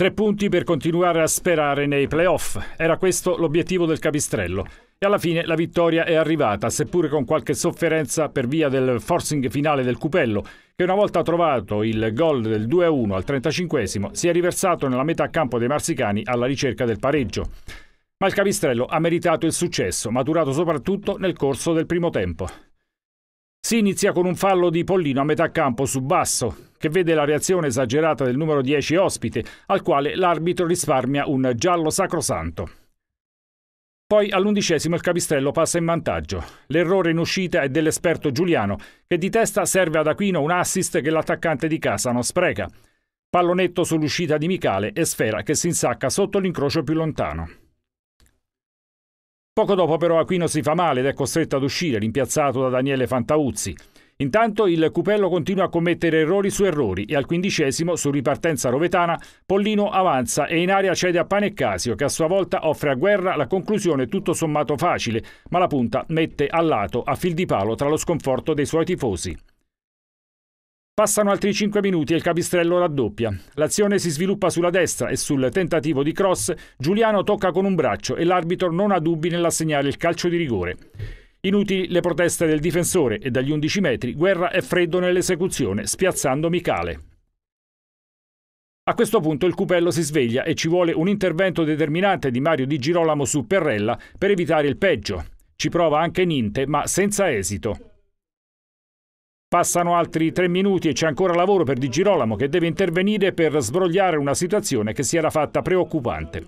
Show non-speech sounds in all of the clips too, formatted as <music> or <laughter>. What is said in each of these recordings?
Tre punti per continuare a sperare nei playoff. Era questo l'obiettivo del capistrello. E alla fine la vittoria è arrivata, seppure con qualche sofferenza per via del forcing finale del Cupello, che una volta trovato il gol del 2-1 al 35 si è riversato nella metà campo dei marsicani alla ricerca del pareggio. Ma il Capistrello ha meritato il successo, maturato soprattutto nel corso del primo tempo. Si inizia con un fallo di Pollino a metà campo su Basso, che vede la reazione esagerata del numero 10 ospite, al quale l'arbitro risparmia un giallo sacrosanto. Poi all'undicesimo il Capistrello passa in vantaggio. L'errore in uscita è dell'esperto Giuliano, che di testa serve ad Aquino un assist che l'attaccante di casa non spreca. Pallonetto sull'uscita di Michele e Sfera che si insacca sotto l'incrocio più lontano. Poco dopo però Aquino si fa male ed è costretto ad uscire, rimpiazzato da Daniele Fantauzzi. Intanto il Cupello continua a commettere errori su errori e al quindicesimo, su ripartenza rovetana, Pollino avanza e in aria cede a Paneccasio che a sua volta offre a Guerra la conclusione tutto sommato facile, ma la punta mette a lato a fil di palo tra lo sconforto dei suoi tifosi. Passano altri 5 minuti e il capistrello raddoppia. L'azione si sviluppa sulla destra e sul tentativo di cross Giuliano tocca con un braccio e l'arbitro non ha dubbi nell'assegnare il calcio di rigore. Inutili le proteste del difensore e dagli 11 metri Guerra è freddo nell'esecuzione, spiazzando Micale. A questo punto il cupello si sveglia e ci vuole un intervento determinante di Mario Di Girolamo su Perrella per evitare il peggio. Ci prova anche Ninte, ma senza esito. Passano altri tre minuti e c'è ancora lavoro per Di Girolamo che deve intervenire per sbrogliare una situazione che si era fatta preoccupante.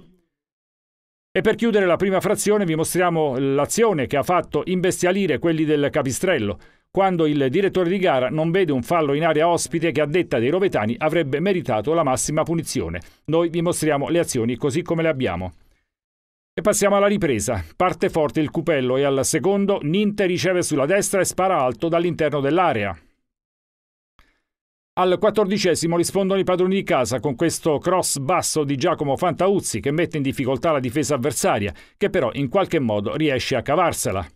E per chiudere la prima frazione vi mostriamo l'azione che ha fatto imbestialire quelli del Capistrello, quando il direttore di gara non vede un fallo in area ospite che a detta dei rovetani avrebbe meritato la massima punizione. Noi vi mostriamo le azioni così come le abbiamo. E passiamo alla ripresa. Parte forte il Cupello e al secondo Ninte riceve sulla destra e spara alto dall'interno dell'area. Al quattordicesimo rispondono i padroni di casa con questo cross basso di Giacomo Fantauzzi che mette in difficoltà la difesa avversaria, che però in qualche modo riesce a cavarsela.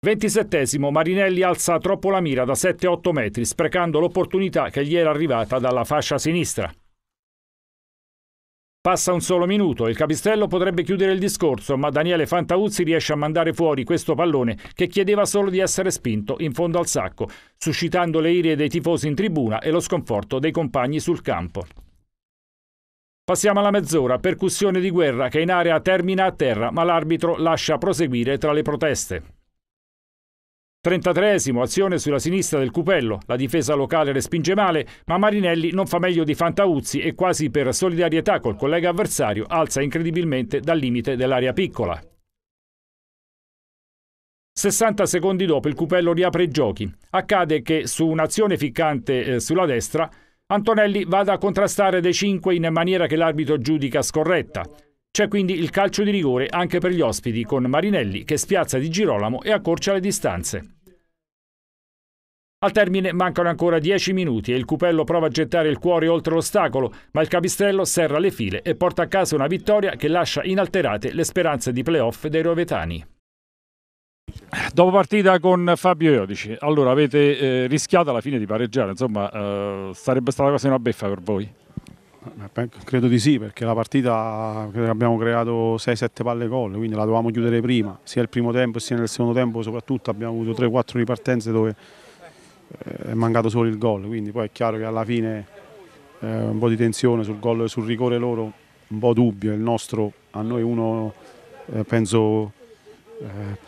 Ventisettesimo Marinelli alza troppo la mira da 7-8 metri, sprecando l'opportunità che gli era arrivata dalla fascia sinistra. Passa un solo minuto, il capistrello potrebbe chiudere il discorso, ma Daniele Fantauzzi riesce a mandare fuori questo pallone che chiedeva solo di essere spinto in fondo al sacco, suscitando le ire dei tifosi in tribuna e lo sconforto dei compagni sul campo. Passiamo alla mezz'ora, percussione di guerra che in area termina a terra, ma l'arbitro lascia proseguire tra le proteste. 33esimo, azione sulla sinistra del Cupello. La difesa locale respinge male, ma Marinelli non fa meglio di Fantauzzi e quasi per solidarietà col collega avversario alza incredibilmente dal limite dell'area piccola. 60 secondi dopo il Cupello riapre i giochi. Accade che su un'azione ficcante eh, sulla destra Antonelli vada a contrastare dei 5 in maniera che l'arbitro giudica scorretta. C'è quindi il calcio di rigore anche per gli ospiti con Marinelli che spiazza di Girolamo e accorcia le distanze. Al termine mancano ancora 10 minuti e il Cupello prova a gettare il cuore oltre l'ostacolo, ma il Capistrello serra le file e porta a casa una vittoria che lascia inalterate le speranze di playoff dei rovetani. Dopo partita con Fabio Iodici, allora avete eh, rischiato alla fine di pareggiare, insomma eh, sarebbe stata quasi una beffa per voi? Credo di sì, perché la partita abbiamo creato 6-7 palle gol, quindi la dovevamo chiudere prima, sia il primo tempo sia nel secondo tempo, soprattutto abbiamo avuto 3-4 ripartenze dove è mancato solo il gol, quindi poi è chiaro che alla fine eh, un po' di tensione sul gol, sul rigore loro, un po' dubbio, il nostro a noi uno eh, penso, eh,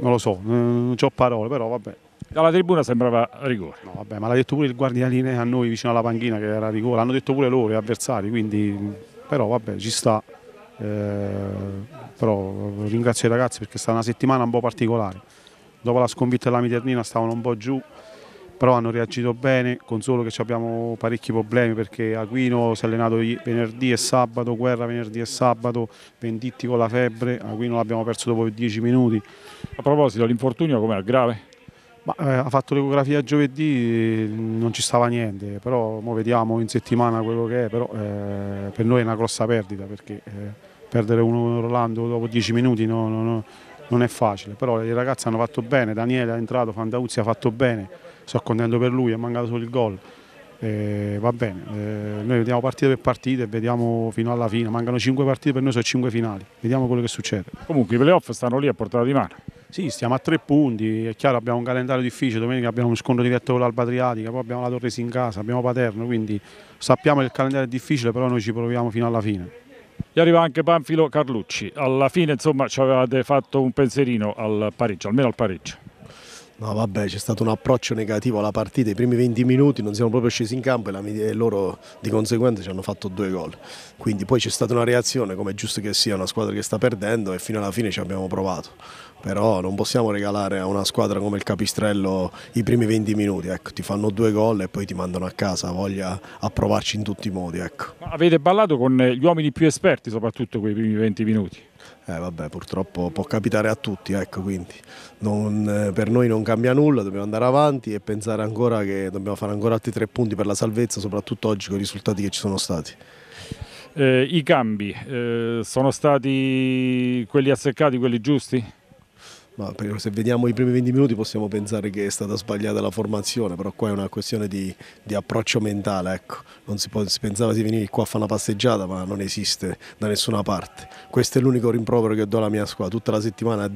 non lo so, non ho parole, però vabbè. Dalla tribuna sembrava rigore. No, vabbè, ma l'ha detto pure il guardialine a noi vicino alla panchina che era rigore, l'hanno detto pure loro, gli avversari, quindi però vabbè, ci sta. Eh, però ringrazio i ragazzi perché è stata una settimana un po' particolare. Dopo la sconfitta della Miternina stavano un po' giù, però hanno reagito bene, con solo che abbiamo parecchi problemi perché Aquino si è allenato venerdì e sabato, Guerra venerdì e sabato, Venditti con la febbre, Aquino l'abbiamo perso dopo 10 minuti. A proposito, l'infortunio com'era? Grave? Ma, eh, ha fatto l'ecografia giovedì, non ci stava niente, però vediamo in settimana quello che è, però eh, per noi è una grossa perdita perché eh, perdere uno con Orlando dopo 10 minuti no, no, no, non è facile, però i ragazzi hanno fatto bene, Daniele è entrato, Fandauzzi ha fatto bene sono contento per lui, è mancato solo il gol. Eh, va bene, eh, noi vediamo partite per partite e vediamo fino alla fine, mancano 5 partite per noi sono 5 finali, vediamo quello che succede. Comunque i playoff stanno lì a portata di mano. Sì, stiamo a 3 punti, è chiaro abbiamo un calendario difficile, domenica abbiamo un scontro diretto con l'Alba Adriatica, poi abbiamo la Torresi in casa, abbiamo Paterno, quindi sappiamo che il calendario è difficile, però noi ci proviamo fino alla fine. E arriva anche Panfilo Carlucci, alla fine insomma ci avevate fatto un pensierino al pareggio, almeno al pareggio. No, vabbè, c'è stato un approccio negativo alla partita, i primi 20 minuti non siamo proprio scesi in campo e, la, e loro di conseguenza ci hanno fatto due gol. Quindi poi c'è stata una reazione, come è giusto che sia, una squadra che sta perdendo e fino alla fine ci abbiamo provato. Però non possiamo regalare a una squadra come il Capistrello i primi 20 minuti, ecco, ti fanno due gol e poi ti mandano a casa, voglia a provarci in tutti i modi. Ecco. avete ballato con eh, gli uomini più esperti soprattutto quei primi 20 minuti? Eh vabbè, purtroppo può capitare a tutti, ecco, quindi non, eh, per noi non cambia nulla, dobbiamo andare avanti e pensare ancora che dobbiamo fare ancora altri tre punti per la salvezza, soprattutto oggi con i risultati che ci sono stati. Eh, I cambi eh, sono stati quelli azzeccati, quelli giusti? Ma se vediamo i primi 20 minuti possiamo pensare che è stata sbagliata la formazione, però qua è una questione di, di approccio mentale, ecco. Non si, può, si, pensava di venire qua a fare una passeggiata, ma non esiste da nessuna parte. Questo è l'unico rimprovero che do alla mia squadra. Tutta la settimana a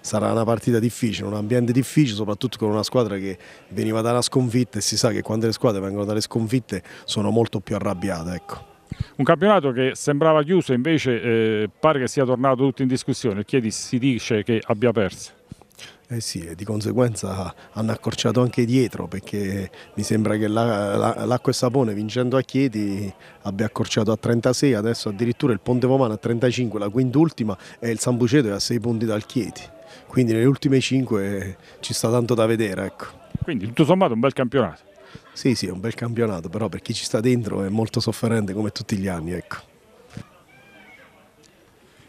sarà una partita difficile, un ambiente difficile, soprattutto con una squadra che veniva da una sconfitta e si sa che quando le squadre vengono dalle sconfitte sono molto più arrabbiate, ecco. Un campionato che sembrava chiuso invece eh, pare che sia tornato tutto in discussione, Chiedi si dice che abbia perso. Eh sì, e di conseguenza hanno accorciato anche dietro perché mi sembra che l'acqua la, la, e sapone vincendo a Chieti abbia accorciato a 36, adesso addirittura il Ponte Pomano a 35, la quintultima e il San Buceto è a 6 punti dal Chieti. Quindi nelle ultime 5 ci sta tanto da vedere. Ecco. Quindi tutto sommato un bel campionato. Sì, sì, è un bel campionato, però per chi ci sta dentro è molto sofferente come tutti gli anni, ecco.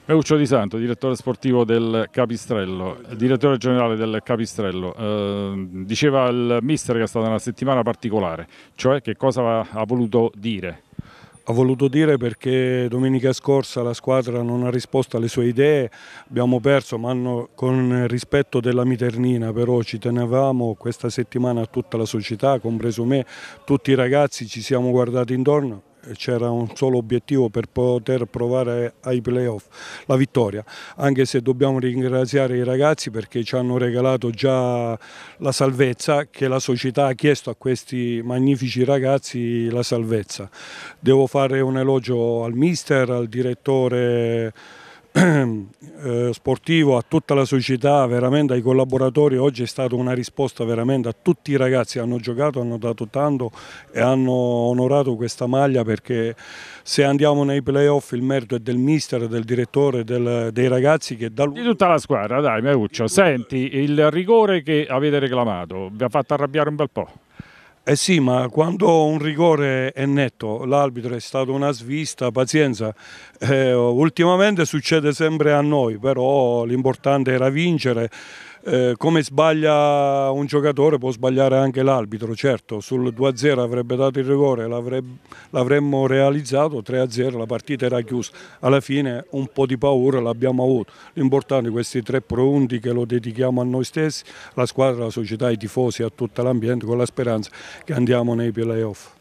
Meuccio Di Santo, direttore sportivo del Capistrello, direttore generale del Capistrello, eh, diceva il mister che è stata una settimana particolare, cioè che cosa ha voluto dire ha voluto dire perché domenica scorsa la squadra non ha risposto alle sue idee, abbiamo perso ma hanno, con rispetto della Miternina però ci tenevamo questa settimana a tutta la società, compreso me, tutti i ragazzi ci siamo guardati intorno c'era un solo obiettivo per poter provare ai playoff, la vittoria, anche se dobbiamo ringraziare i ragazzi perché ci hanno regalato già la salvezza che la società ha chiesto a questi magnifici ragazzi la salvezza. Devo fare un elogio al mister, al direttore <clears throat> Eh, sportivo, a tutta la società, veramente ai collaboratori, oggi è stata una risposta veramente a tutti i ragazzi, che hanno giocato, hanno dato tanto e hanno onorato questa maglia perché se andiamo nei playoff il merito è del mister, del direttore, del, dei ragazzi che da lui... Di tutta la squadra, dai Meuccio, senti il rigore che avete reclamato, vi ha fatto arrabbiare un bel po'. Eh sì, ma quando un rigore è netto, l'arbitro è stato una svista, pazienza. Eh, ultimamente succede sempre a noi, però l'importante era vincere. Eh, come sbaglia un giocatore può sbagliare anche l'arbitro, certo sul 2-0 avrebbe dato il rigore, l'avremmo realizzato, 3-0 la partita era chiusa, alla fine un po' di paura l'abbiamo avuto, l'importante è questi tre pronti che lo dedichiamo a noi stessi, alla squadra, alla società, ai tifosi, a tutto l'ambiente con la speranza che andiamo nei playoff.